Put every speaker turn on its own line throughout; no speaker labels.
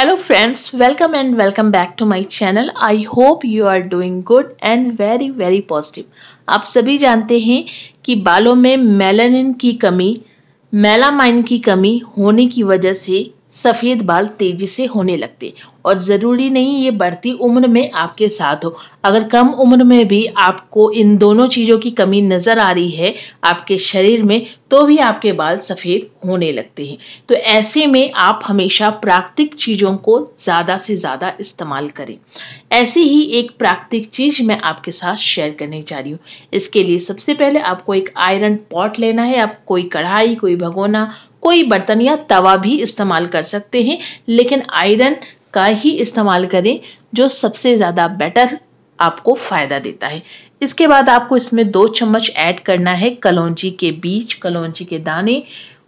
hello friends welcome and welcome back to my channel I hope you are doing good and very very positive आप सभी जानते हैं कि बालों में मेलानिन की कमी मेलामाइन की कमी होने की वजह से सफ़ेद बाल तेजी से होने लगते और ज़रूरी नहीं ये बढ़ती उम्र में आपके साथ हो अगर कम उम्र में भी आपको इन दोनों चीज़ों की कमी नज़र आ रही है आपके शरीर में तो भी आपके बाल सफ़ेद होने लगते हैं तो ऐसे में आप हमेशा प्राकृतिक चीज़ों को ज़्यादा से ज़्यादा इस्तेमाल करें ऐसी ही एक प्राकृतिक चीज़ मैं आपके साथ शेयर करने जा रही हूँ इसके लिए सबसे पहले आपको एक आयरन पॉट लेना है आप कोई कढ़ाई कोई भगोना कोई बर्तन या तवा भी इस्तेमाल कर सकते हैं लेकिन आयरन का ही इस्तेमाल करें जो सबसे ज़्यादा बेटर आपको फ़ायदा देता है इसके बाद आपको इसमें दो चम्मच ऐड करना है कलौजी के बीज कलौजी के दाने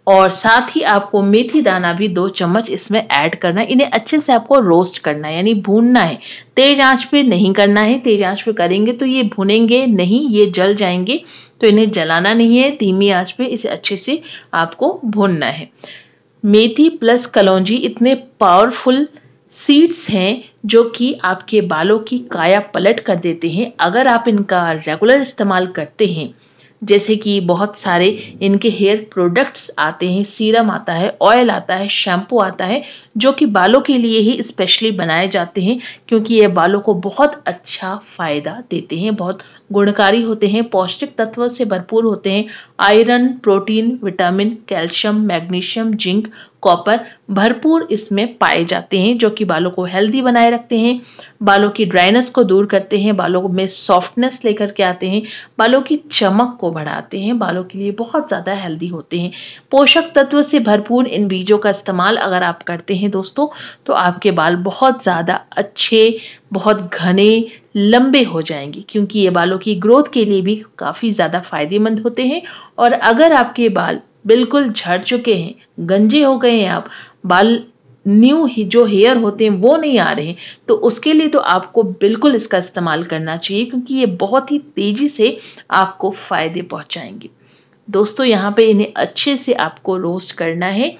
और साथ ही आपको मेथी दाना भी दो चम्मच इसमें ऐड करना है इन्हें अच्छे से आपको रोस्ट करना है यानी भूनना है तेज आंच पे नहीं करना है तेज आंच पे करेंगे तो ये भुनेंगे नहीं ये जल जाएंगे तो इन्हें जलाना नहीं है धीमी आंच पे इसे अच्छे से आपको भूनना है मेथी प्लस कलौजी इतने पावरफुल सीड्स हैं जो कि आपके बालों की काया पलट कर देते हैं अगर आप इनका रेगुलर इस्तेमाल करते हैं जैसे कि बहुत सारे इनके हेयर प्रोडक्ट्स आते हैं सीरम आता है ऑयल आता है शैम्पू आता है जो कि बालों के लिए ही स्पेशली बनाए जाते हैं क्योंकि ये बालों को बहुत अच्छा फ़ायदा देते हैं बहुत गुणकारी होते हैं पौष्टिक तत्वों से भरपूर होते हैं iron protein vitamin calcium magnesium zinc copper भरपूर इसमें पाए जाते हैं जो कि बालों को हेल्दी बनाए रखते हैं बालों की ड्राइनेस को दूर करते हैं बालों में सॉफ्टनेस लेकर के आते हैं बालों की चमक को बढ़ाते हैं बालों के लिए बहुत ज़्यादा हेल्दी होते हैं पोषक तत्व से भरपूर इन बीजों का इस्तेमाल अगर आप करते हैं दोस्तों तो आपके बाल बहुत ज़्यादा अच्छे बहुत घने लंबे हो जाएंगे क्योंकि ये बालों की ग्रोथ के लिए भी काफ़ी ज़्यादा फायदेमंद होते हैं और अगर आपके बाल बिल्कुल झड़ चुके हैं गंजे हो गए हैं आप बाल न्यू ही जो हेयर होते हैं वो नहीं आ रहे हैं तो उसके लिए तो आपको बिल्कुल इसका इस्तेमाल करना चाहिए क्योंकि ये बहुत ही तेज़ी से आपको फ़ायदे पहुंचाएंगे दोस्तों यहाँ पे इन्हें अच्छे से आपको रोस्ट करना है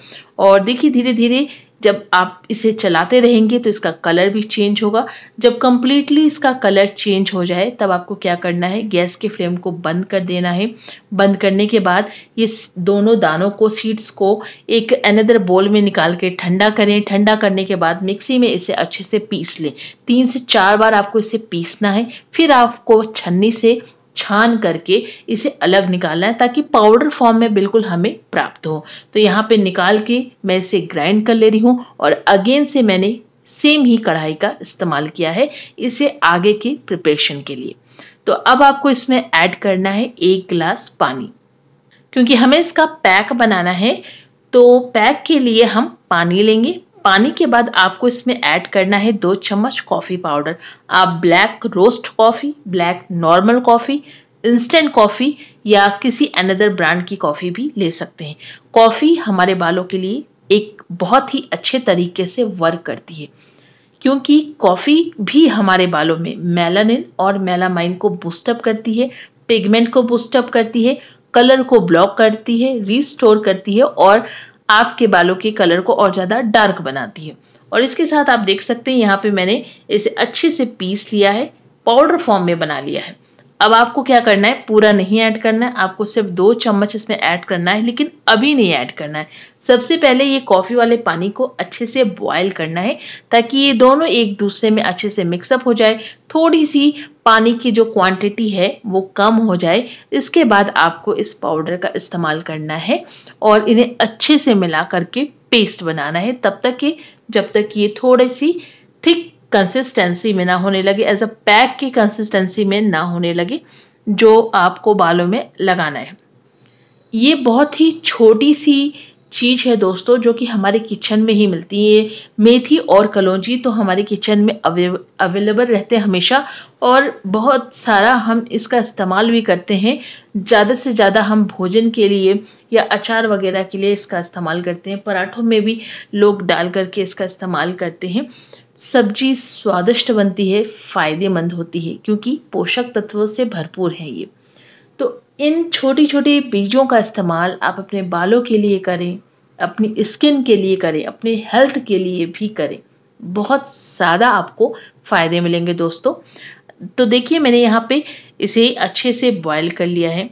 और देखिए धीरे धीरे जब आप इसे चलाते रहेंगे तो इसका कलर भी चेंज होगा जब कम्प्लीटली इसका कलर चेंज हो जाए तब आपको क्या करना है गैस के फ्लेम को बंद कर देना है बंद करने के बाद ये दोनों दानों को सीड्स को एक अनदर बोल में निकाल के ठंडा करें ठंडा करने के बाद मिक्सी में इसे अच्छे से पीस लें तीन से चार बार आपको इसे पीसना है फिर आपको छन्नी से छान करके इसे अलग निकालना है ताकि पाउडर फॉर्म में बिल्कुल हमें प्राप्त हो तो यहाँ पे निकाल के मैं इसे ग्राइंड कर ले रही हूँ और अगेन से मैंने सेम ही कढ़ाई का इस्तेमाल किया है इसे आगे के प्रिपरेशन के लिए तो अब आपको इसमें ऐड करना है एक गिलास पानी क्योंकि हमें इसका पैक बनाना है तो पैक के लिए हम पानी लेंगे पानी के बाद आपको इसमें ऐड करना है दो चम्मच कॉफ़ी पाउडर आप black roast coffee black normal coffee instant coffee या किसी अनदर ब्रांड की कॉफ़ी भी ले सकते हैं कॉफ़ी हमारे बालों के लिए एक बहुत ही अच्छे तरीके से वर्क करती है क्योंकि कॉफ़ी भी हमारे बालों में मेलानिन और मेलामाइन को बूस्टअप करती है पिगमेंट को बूस्टअप करती है कलर को ब्लॉक करती है रिस्टोर करती है और आपके बालों के कलर को और ज़्यादा डार्क बनाती है और इसके साथ आप देख सकते हैं यहाँ पे मैंने इसे अच्छे से पीस लिया है पाउडर फॉर्म में बना लिया है अब आपको क्या करना है पूरा नहीं ऐड करना है आपको सिर्फ दो चम्मच इसमें ऐड करना है लेकिन अभी नहीं ऐड करना है सबसे पहले ये कॉफ़ी वाले पानी को अच्छे से बॉयल करना है ताकि ये दोनों एक दूसरे में अच्छे से मिक्सअप हो जाए थोड़ी सी पानी की जो क्वांटिटी है वो कम हो जाए इसके बाद आपको इस पाउडर का इस्तेमाल करना है और इन्हें अच्छे से मिला करके पेस्ट बनाना है तब तक कि जब तक ये थोड़ी सी थिक कंसिस्टेंसी में ना होने लगे एज अ पैक की कंसिस्टेंसी में ना होने लगे जो आपको बालों में लगाना है ये बहुत ही छोटी सी चीज़ है दोस्तों जो कि हमारे किचन में ही मिलती है मेथी और कलौजी तो हमारे किचन में अवेलेबल रहते हैं हमेशा और बहुत सारा हम इसका इस्तेमाल भी करते हैं ज़्यादा से ज़्यादा हम भोजन के लिए या अचार वगैरह के लिए इसका इस्तेमाल करते हैं पराठों में भी लोग डाल करके इसका इस्तेमाल करते हैं सब्जी स्वादिष्ट बनती है फायदेमंद होती है क्योंकि पोषक तत्वों से भरपूर है ये तो इन छोटी छोटी बीजों का इस्तेमाल आप अपने बालों के लिए करें अपनी स्किन के लिए करें अपने हेल्थ के लिए भी करें बहुत ज़्यादा आपको फ़ायदे मिलेंगे दोस्तों तो देखिए मैंने यहाँ पे इसे अच्छे से बॉयल कर लिया है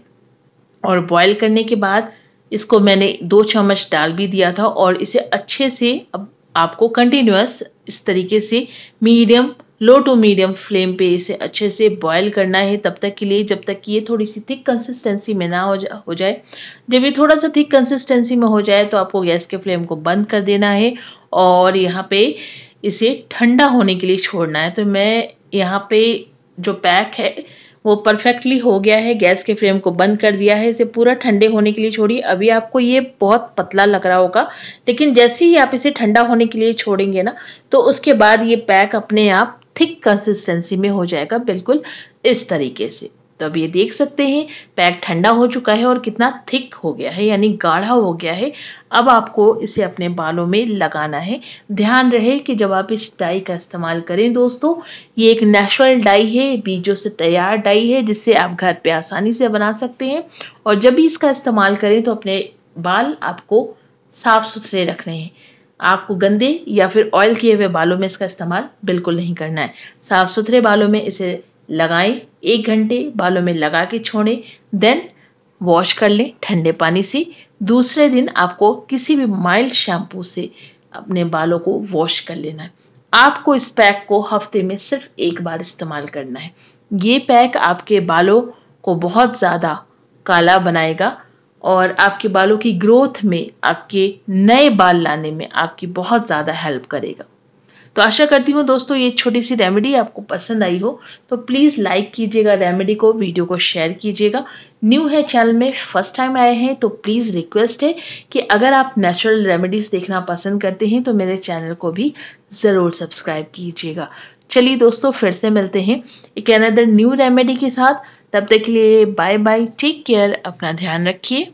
और बॉयल करने के बाद इसको मैंने दो चम्मच डाल भी दिया था और इसे अच्छे से अब आपको कंटिन्यूस इस तरीके से medium low to medium flame पे इसे अच्छे से बॉयल करना है तब तक के लिए जब तक कि ये थोड़ी सी थिक कंसिस्टेंसी में ना हो हो जाए जब ये थोड़ा सा थिक कंसिस्टेंसी में हो जाए तो आपको गैस के फ्लेम को बंद कर देना है और यहाँ पे इसे ठंडा होने के लिए छोड़ना है तो मैं यहाँ पे जो पैक है वो परफेक्टली हो गया है गैस के फ्लेम को बंद कर दिया है इसे पूरा ठंडे होने के लिए छोड़िए अभी आपको ये बहुत पतला लग रहा होगा लेकिन जैसे ही आप इसे ठंडा होने के लिए छोड़ेंगे ना तो उसके बाद ये पैक अपने आप थिक कंसिस्टेंसी में हो जाएगा बिल्कुल इस तरीके से तो अब ये देख सकते हैं पैक ठंडा हो चुका है और कितना थिक हो गया है यानी गाढ़ा हो गया है अब आपको इसे अपने बालों में लगाना है ध्यान रहे कि जब आप इस डाई का इस्तेमाल करें दोस्तों ये एक नेचुरल डाई है बीजों से तैयार डाई है जिससे आप घर पे आसानी से बना सकते हैं और जब भी इसका इस्तेमाल करें तो अपने बाल आपको साफ सुथरे रखने हैं आपको गंदे या फिर ऑयल किए हुए बालों में इसका इस्तेमाल बिल्कुल नहीं करना है साफ सुथरे बालों में इसे लगाएं एक घंटे बालों में लगा के छोड़ें देन वॉश कर लें ठंडे पानी से दूसरे दिन आपको किसी भी माइल्ड शैम्पू से अपने बालों को वॉश कर लेना है आपको इस पैक को हफ्ते में सिर्फ एक बार इस्तेमाल करना है ये पैक आपके बालों को बहुत ज़्यादा काला बनाएगा और आपके बालों की ग्रोथ में आपके नए बाल लाने में आपकी बहुत ज़्यादा हेल्प करेगा तो आशा करती हूँ दोस्तों ये छोटी सी रेमेडी आपको पसंद आई हो तो प्लीज़ लाइक कीजिएगा रेमेडी को वीडियो को शेयर कीजिएगा न्यू है चैनल में फर्स्ट टाइम आए हैं तो प्लीज़ रिक्वेस्ट है कि अगर आप नेचुरल रेमेडीज़ देखना पसंद करते हैं तो मेरे चैनल को भी ज़रूर सब्सक्राइब कीजिएगा चलिए दोस्तों फिर से मिलते हैं एक अनदर न्यू रेमेडी के साथ तब तक के लिए बाय बाय टेक केयर अपना ध्यान रखिए